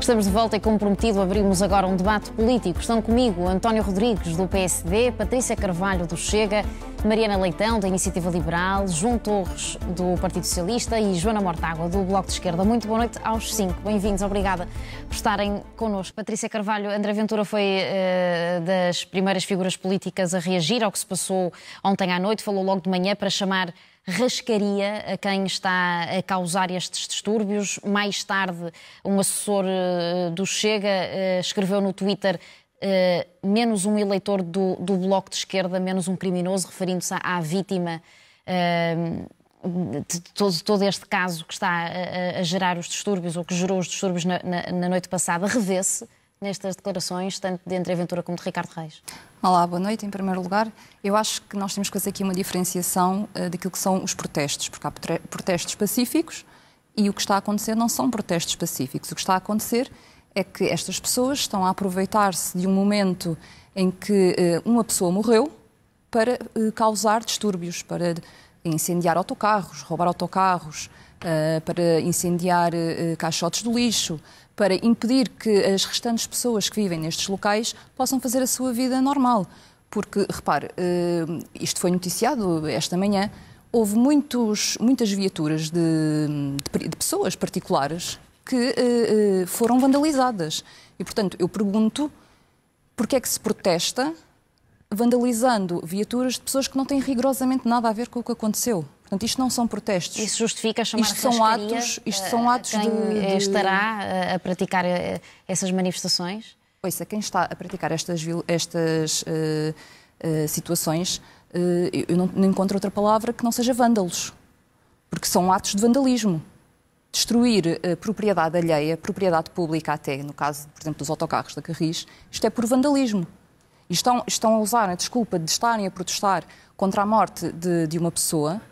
Estamos de volta e, como prometido, abrimos agora um debate político. Estão comigo António Rodrigues, do PSD, Patrícia Carvalho, do Chega, Mariana Leitão, da Iniciativa Liberal, João Torres, do Partido Socialista e Joana Mortágua, do Bloco de Esquerda. Muito boa noite aos cinco. Bem-vindos, obrigada por estarem connosco. Patrícia Carvalho, André Ventura foi uh, das primeiras figuras políticas a reagir ao que se passou ontem à noite. Falou logo de manhã para chamar rascaria a quem está a causar estes distúrbios. Mais tarde, um assessor eh, do Chega eh, escreveu no Twitter Uh, menos um eleitor do, do, Bloco de Esquerda, menos um criminoso, referindo-se à, vítima uh, de todo, todo, este caso que está a, a, gerar os distúrbios ou que gerou os distúrbios na, na, na noite passada, revê-se nestas declarações, tanto de André Ventura como de Ricardo Reis? Olá, boa noite. Em primeiro lugar, eu acho que nós temos que fazer aqui uma diferenciação uh, daquilo que são os protestos, porque há protestos pacíficos e o que está a acontecer não são protestos pacíficos. O que está a acontecer é que estas pessoas estão a aproveitar-se de um momento em que uh, uma pessoa morreu para uh, causar distúrbios, para incendiar autocarros, roubar autocarros, eh, para incendiar uh, caixotes de lixo, para impedir que as restantes pessoas que vivem nestes locais possam fazer a sua vida normal. Porque, repare, uh, isto foi noticiado esta manhã, houve muitos, muitas viaturas de, de, de pessoas particulares que foram vandalizadas. E, portanto, eu pergunto porque é que se protesta vandalizando viaturas de pessoas que não têm rigorosamente nada a ver com o que aconteceu. Portanto, isto não são protestos. Isso justifica chamar isto são atos, Isto eh, são atos quem de, eh, de... estará eh, a praticar essas manifestações? Pois é, quem está a praticar estas, estas uh, uh, situações, uh, eu não, não encontro outra palavra que não seja vândalos. Porque são atos de vandalismo destruir a propriedade alheia, propriedade pública até, no caso, por exemplo, dos autocarros da Carris, isto é por vandalismo. E estão, estão a usar a desculpa de estarem a protestar contra a morte de, de uma pessoa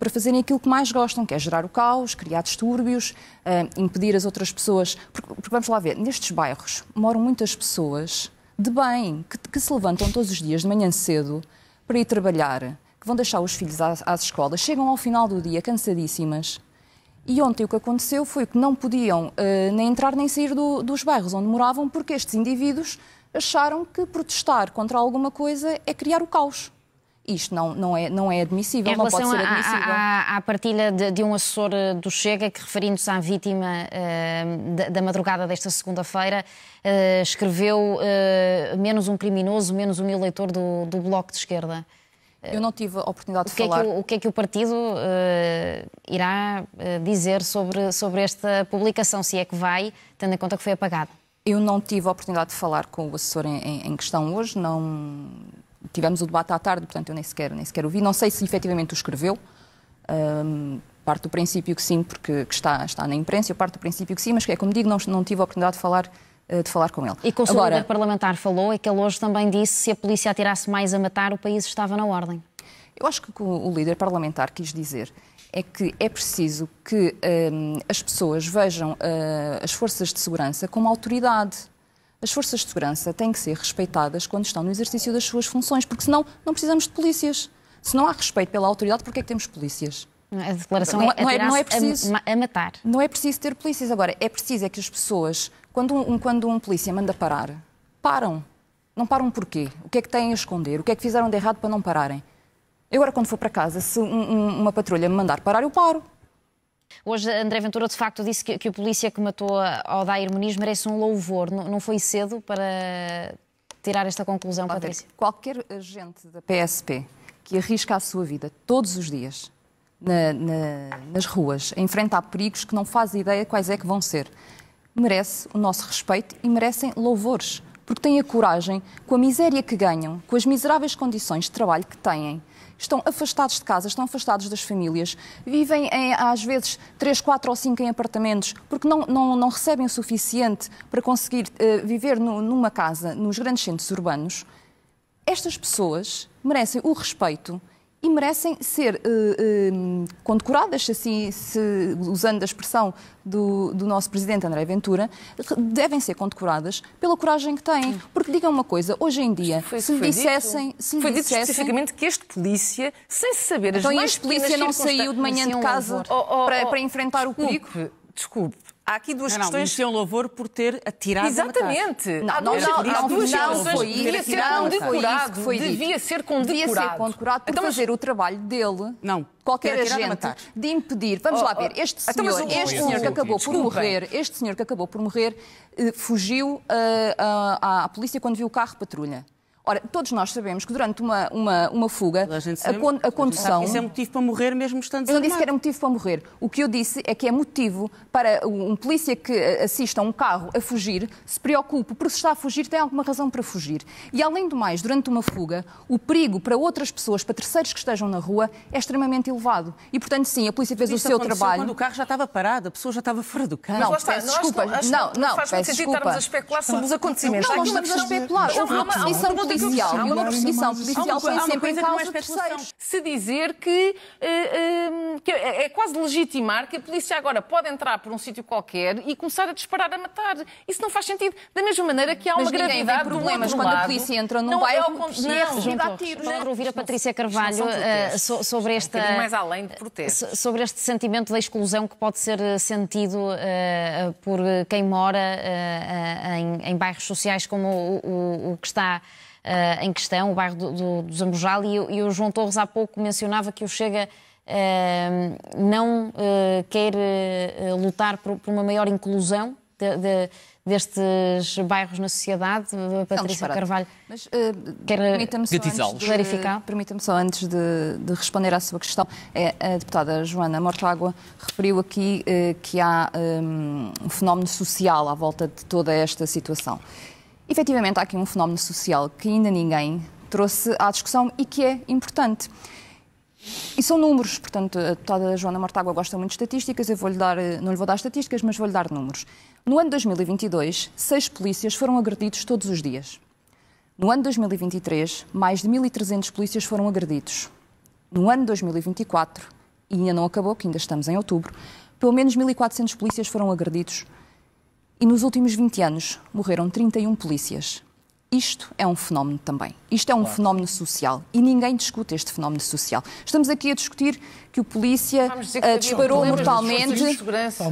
para fazerem aquilo que mais gostam, que é gerar o caos, criar distúrbios, uh, impedir as outras pessoas. Porque, porque, vamos lá ver, nestes bairros moram muitas pessoas de bem, que, que, se levantam todos os dias de manhã cedo para ir trabalhar, que vão deixar os filhos às, às escolas, chegam ao final do dia cansadíssimas. E ontem o que aconteceu foi que não podiam uh, nem entrar nem sair do, dos bairros onde moravam, porque estes indivíduos acharam que protestar contra alguma coisa é criar o caos. Isto não, não, é, não é admissível, em não pode ser admissível. À, partilha de, de, um assessor eh, do Chega que, referindo-se à vítima uh, da, da, madrugada desta segunda-feira, uh, escreveu uh, menos um criminoso, menos um eleitor do, do Bloco de Esquerda. Eu não tive a oportunidade de é falar. É o, o, que é que o partido irá dizer sobre, sobre esta publicação, se é que vai, tendo em conta que foi apagada? Eu não tive a oportunidade de falar com o assessor em, em, em questão hoje, não tivemos o debate à tarde, portanto eu nem sequer, nem sequer o vi. Não sei se efetivamente o escreveu. Um, parte do princípio que sim, porque que está, está na imprensa, eu parto do princípio que sim, mas que é como digo, não, não tive a oportunidade de falar eh, de falar com ele. E com o Agora, parlamentar falou é que ele hoje também disse se a polícia atirasse mais a matar, o país estava na ordem. Eu acho que o que o líder parlamentar quis dizer é que é preciso que as pessoas vejam eh, as forças de segurança como autoridade as forças de segurança têm que ser respeitadas quando estão no exercício das suas funções, porque senão não precisamos de polícias. Se não há respeito pela autoridade, porquê é que temos polícias? A declaração não, é-, é, não é, não é preciso, a, a, matar. Não é preciso ter polícias. Agora, é preciso é que as pessoas, quando um, quando um polícia manda parar, param. Não param porquê? O que é que têm a esconder? O que é que fizeram de errado para não pararem? Eu agora, quando for para casa, se um, um, uma patrulha me mandar parar, eu paro. Hoje André Ventura de facto disse que, que o polícia que matou a Odair Muniz merece um louvor. Não, não foi cedo para tirar esta conclusão, Patrícia? Qualquer agente da PSP que arrisca a sua vida todos os dias na, na, nas ruas, a enfrentar perigos que não faz ideia quais é que vão ser, merece o nosso respeito e merecem louvores, porque têm a coragem, com a miséria que ganham, com as miseráveis condições de trabalho que têm, estão afastados de casa, estão afastados das famílias, vivem em, às vezes três, quatro ou cinco em apartamentos porque não, não, não recebem o suficiente para conseguir uh, viver no, numa casa nos grandes centros urbanos. Estas pessoas merecem o respeito e merecem ser uh, uh, condecoradas, assim, se, usando a expressão do, do, nosso presidente André Ventura, devem ser condecoradas pela coragem que têm. Porque digam uma coisa, hoje em dia, foi, se lhe dissessem. Se foi dito especificamente que este polícia, sem saber as Então, este polícia não saiu de manhã de casa um para, para, enfrentar o perigo? Desculpe, há aqui duas não, questões. Não, um louvor por ter atirado Exatamente. A matar. Não, há não, não, não, foi devia ser condecorado. Foi devia ser condecorado. Devia ser condecorado por então, fazer o trabalho dele. Não. Qualquer agente de impedir. Vamos oh, lá oh. ver. Este então, senhor, este senhor que acabou por morrer, este senhor que acabou por morrer, eh, fugiu eh, à polícia quando viu o carro patrulha. Ora, todos nós sabemos que durante uma, uma, uma fuga, a, a, con a condução. Isso é motivo para morrer mesmo estando Eu não disse que era motivo para morrer. O que eu disse é que é motivo para um polícia que assista a um carro a fugir se preocupe, porque se está a fugir tem alguma razão para fugir. E além do mais, durante uma fuga, o perigo para outras pessoas, para terceiros que estejam na rua, é extremamente elevado. E portanto, sim, a polícia fez o seu trabalho. Quando o carro já estava parado, a pessoa já estava fora do carro. Não, peço Não, não, não, faz sentido estarmos a especular sobre os acontecimentos. Não, não, estamos a especular. Houve uma definição policial policial. É há uma perseguição policial põe sempre em causa é terceiros. Se dizer que, uh, uh, que é, é, quase legitimar que a polícia agora pode entrar por um sítio qualquer e começar a disparar a matar. Isso não faz sentido. Da mesma maneira que há uma Mas gravidade problemas quando a polícia entra num é bairro e não, não Estou né? a ouvir a Patrícia Carvalho eh, sobre esta... mais além de protesto. Sobre este sentimento da exclusão que pode ser sentido por quem mora em, bairros sociais como o que está uh, em questão, o bairro do, do, Zambojal, e, e, o João Torres há pouco mencionava que o Chega uh, não uh, quer lutar por, por, uma maior inclusão de, de, destes bairros na sociedade. A é Patrícia é Carvalho Mas, quer clarificar. Permita-me só antes de, de, responder à sua questão. É, a deputada Joana Mortágua referiu aqui que há um, ehm, um fenómeno social à volta de toda esta situação. Efetivamente, há aqui um fenómeno social que ainda ninguém trouxe à discussão e que é importante. E são números, portanto, a deputada Joana Mortágua gosta muito de estatísticas, eu vou-lhe dar, eh, não lhe vou dar estatísticas, mas vou-lhe dar números. No ano 2022, seis polícias foram agredidos todos os dias. No ano 2023, mais de 1.300 polícias foram agredidos. No ano 2024, e ainda não acabou, que ainda estamos em outubro, pelo menos 1.400 polícias foram agredidos e nos últimos 20 anos morreram 31 polícias. Isto é um fenómeno também. Isto é um claro. fenómeno social e ninguém discute este fenómeno social. Estamos aqui a discutir que o polícia que uh, disparou mortalmente.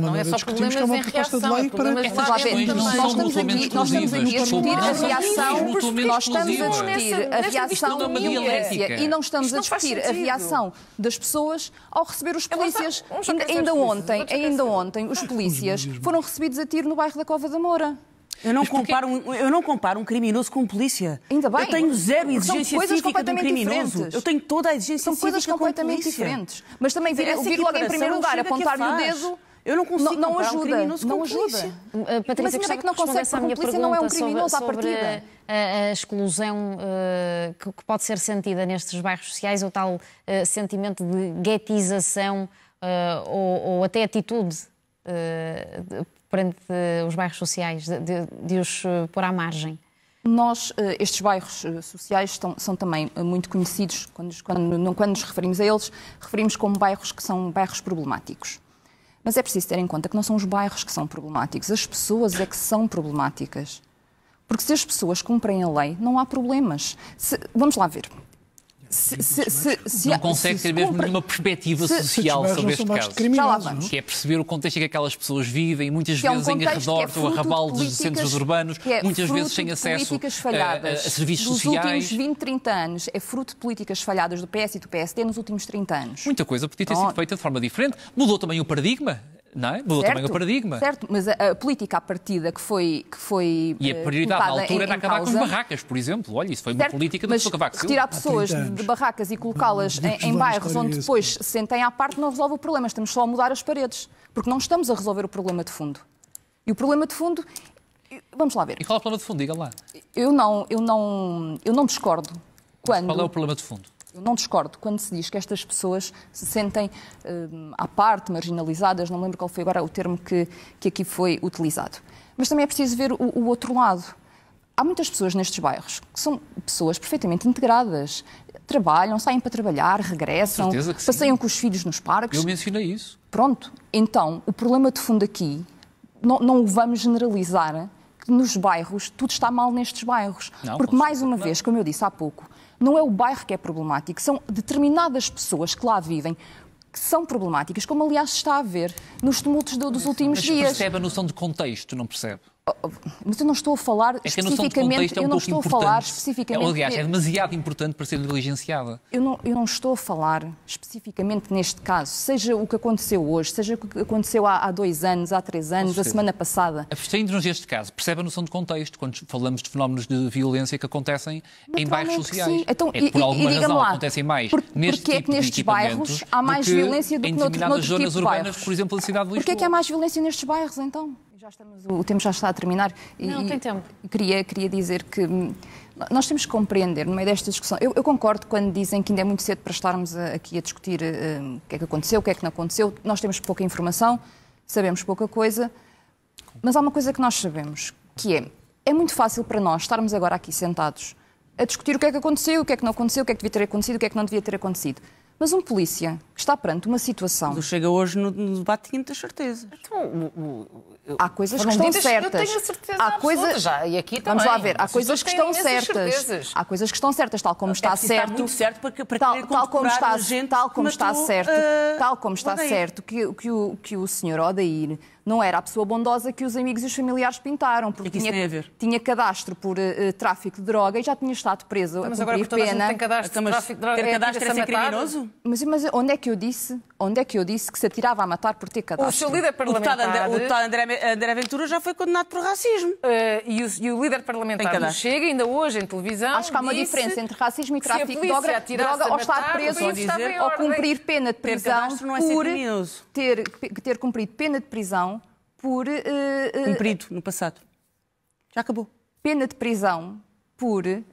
não, é só problemas que é uma proposta de lei é para é Vamos lá ver. Nós estamos aqui, nós estamos aqui a discutir a reação, nós estamos a é discutir a é reação da violência. e não estamos a discutir a reação das pessoas ao receber os polícias. Ainda ontem, ainda ontem, os polícias foram recebidos a tiro no bairro da Cova da Moura. Eu não, comparo um, eu não comparo um criminoso com um polícia. Ainda bem. Eu tenho zero exigência científica de um criminoso. Diferentes. Eu tenho toda a exigência São coisas completamente com diferentes. Mas também vir, vir logo em primeiro lugar, apontar-lhe o dedo... Eu não consigo não, não ajuda, um criminoso não ajuda. Uh, Patrícia, Mas ainda bem que não consegue, porque a minha pergunta não é um criminoso sobre, à partida. A, a exclusão uh, que, que, pode ser sentida nestes bairros sociais, o tal uh, sentimento de guetização ou, ou, até atitude perante eh, os bairros sociais, de, de, de os eh, pôr à margem? Nós, eh, estes bairros sociais estão, são também muito conhecidos, quando, quando, quando nos referimos a eles, referimos como bairros que são bairros problemáticos. Mas é preciso ter em conta que não são os bairros que são problemáticos, as pessoas é que são problemáticas. Porque se as pessoas cumprem a lei, não há problemas. Se, vamos lá ver se, se, se, se, não consegue ter mesmo nenhuma perspectiva social sobre este caso. Que é perceber o contexto em que aquelas pessoas vivem, muitas é vezes em é arredor ou arrabal dos centros urbanos, é muitas vezes sem acesso eh, a, serviços sociais. Nos últimos 20, 30 anos, é fruto de políticas falhadas do PS e do PSD nos últimos 30 anos. Muita coisa podia ter sido feita de forma diferente. Mudou também o paradigma. Não é? Mudou certo, também o paradigma. Certo, mas a, a, política à partida que foi. Que foi e a eh, prioridade à altura em, era acabar causa... com as barracas, por exemplo. Olha, isso foi certo, uma política do Sr. Cavaco Silva. Tirar pessoas de barracas e colocá-las em, em bairros onde depois se sentem à parte não resolve o problema. Estamos só a mudar as paredes. Porque não estamos a resolver o problema de fundo. E o problema de fundo Vamos lá ver. E qual é o problema de fundo? Diga lá. Eu não, eu não, eu não discordo. quando... Qual é o problema de fundo? Eu não discordo quando se diz que estas pessoas se sentem um, à parte, marginalizadas, não lembro qual foi agora o termo que, que aqui foi utilizado. Mas também é preciso ver o, o outro lado. Há muitas pessoas nestes bairros que são pessoas perfeitamente integradas, trabalham, saem para trabalhar, regressam, passeiam sim. com os filhos nos parques. Eu mencionei isso. Pronto. Então, o problema de fundo aqui, não, não o vamos generalizar, que nos bairros, tudo está mal nestes bairros. Não, Porque, mais uma não. vez, como eu disse há pouco, não é o bairro que é problemático, são determinadas pessoas que lá vivem que são problemáticas, como aliás está a ver nos tumultos dos últimos Mas dias. Mas percebe a noção de contexto, não percebe? Oh, oh, mas eu não estou a falar é especificamente. É um eu não estou a falar especificamente. É, aliás, é demasiado importante para ser negligenciada. Eu não, eu não estou a falar especificamente neste caso, seja o que aconteceu hoje, seja o que aconteceu há, há dois anos, há três anos, a semana passada. Abstraindo-nos deste caso, percebe a noção de contexto quando falamos de fenómenos de violência que acontecem em bairros sociais. Sim. Então, é e, por alguma e, razão lá, acontecem mais por, neste porque é tipo é que nestes bairros há mais violência do que noutro, noutro tipo zonas tipo urbanas, bairros. por exemplo, a cidade de Lisboa. Porquê é que há mais violência nestes bairros, então? já estamos, o tempo já está a terminar. Não, e, tem tempo. Queria, queria dizer que hum, nós temos que compreender, no meio desta discussão, eu, eu, concordo quando dizem que ainda é muito cedo para estarmos aqui a discutir eh, hum, o que é que aconteceu, o que é que não aconteceu. Nós temos pouca informação, sabemos pouca coisa, mas há uma coisa que nós sabemos, que é, é muito fácil para nós estarmos agora aqui sentados a discutir o que é que aconteceu, o que é que não aconteceu, o que é que devia ter acontecido, o que é que não devia ter acontecido. Mas um polícia que está perante uma situação. Mas chega hoje no, no debate tinha muitas certezas. Então, o, o, há coisas que estão certas. Eu tenho a certeza há coisas já, e aqui também. Vamos lá ver, há coisas que estão certas. Certezas. Há coisas que estão certas, tal como é está certo. Está muito certo para, para tal, tal como está, gente tal como matou, está certo, uh, tal como está Odair. certo que, que, o, que o senhor Odair não era a pessoa bondosa que os amigos e os familiares pintaram, porque tinha, tinha, cadastro por uh, tráfico de droga e já tinha estado preso então, mas a cumprir agora, pena. Mas tem cadastro então, mas, tráfico de droga. Ter é cadastro é, é criminoso? Mas, mas, onde é que eu disse? Onde é que eu disse que se atirava a matar por ter cadastro? O seu líder parlamentar, o deputado André, André Ventura já foi condenado por racismo. Uh, e, o, e, o, líder parlamentar Chega ainda hoje em televisão Acho que há uma diferença entre racismo e tráfico de droga, droga ou estar preso ou, dizer, ou cumprir pena de prisão é ter por ter, ter cumprido pena de prisão por. Uh, uh, Cumprido no passado. Já acabou. Pena de prisão por uh,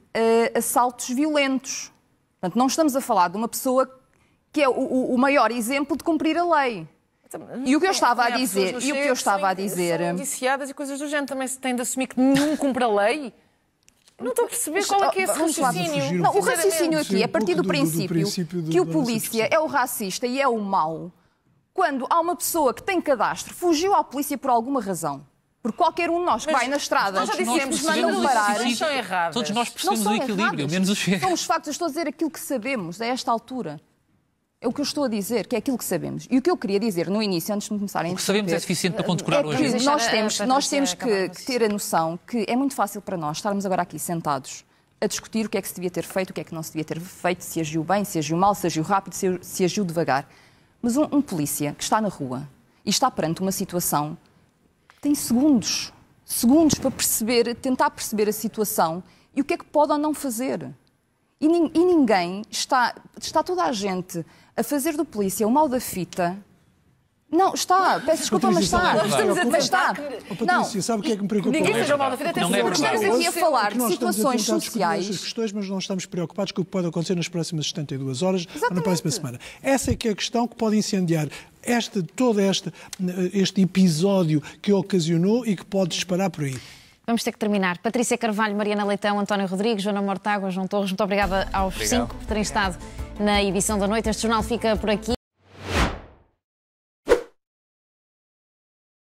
assaltos violentos. Portanto, não estamos a falar de uma pessoa que é o, o maior exemplo de cumprir a lei. E o que eu estava a dizer, e o que eu estava a dizer, são e coisas do género também se tem de assumir que nenhum cumpre a lei. Não estou a perceber qual é que é ah, esse raciocínio. Não, o raciocínio aqui é a partir do é princípio, que o polícia é o racista e é o mau quando há uma pessoa que tem cadastro, fugiu à polícia por alguma razão, por qualquer um de nós que Mas vai na estrada, nós já dissemos, mandam parar. Todos nós precisamos do equilíbrio, menos os São os factos, eu estou a dizer aquilo que sabemos a esta altura. É o que eu estou a dizer, que é aquilo que sabemos. E o que eu queria dizer no início, antes de começarem a O que sabemos é suficiente para condecorar é hoje. Nós temos, nós temos que, que ter a noção que é muito fácil para nós estarmos agora aqui sentados a discutir o que é que se devia ter feito, o que é que não se devia ter feito, se agiu bem, se agiu mal, se agiu rápido, se agiu devagar. Mas um, um polícia que está na rua e está perante uma situação tem segundos, segundos para perceber, tentar perceber a situação e o que é que pode ou não fazer. E, e ninguém está, está toda a gente a fazer do polícia o mal da fita não, está, peço desculpa, mas está. Estamos a dizer, mas está. Oh, Patrícia, não. sabe o que é que me preocupa? Ninguém seja mal da vida, até não, não é verdade. Estamos aqui a falar de situações sociais. Estas questões, mas não estamos preocupados com o que pode acontecer nas próximas 72 horas Exatamente. ou na próxima semana. Essa é que é a questão que pode incendiar esta, todo este, este episódio que ocasionou e que pode disparar por aí. Vamos ter que terminar. Patrícia Carvalho, Mariana Leitão, António Rodrigues, Joana Mortágua, João Torres, muito obrigada aos Obrigado. cinco por terem estado na edição da noite. Este jornal fica por aqui.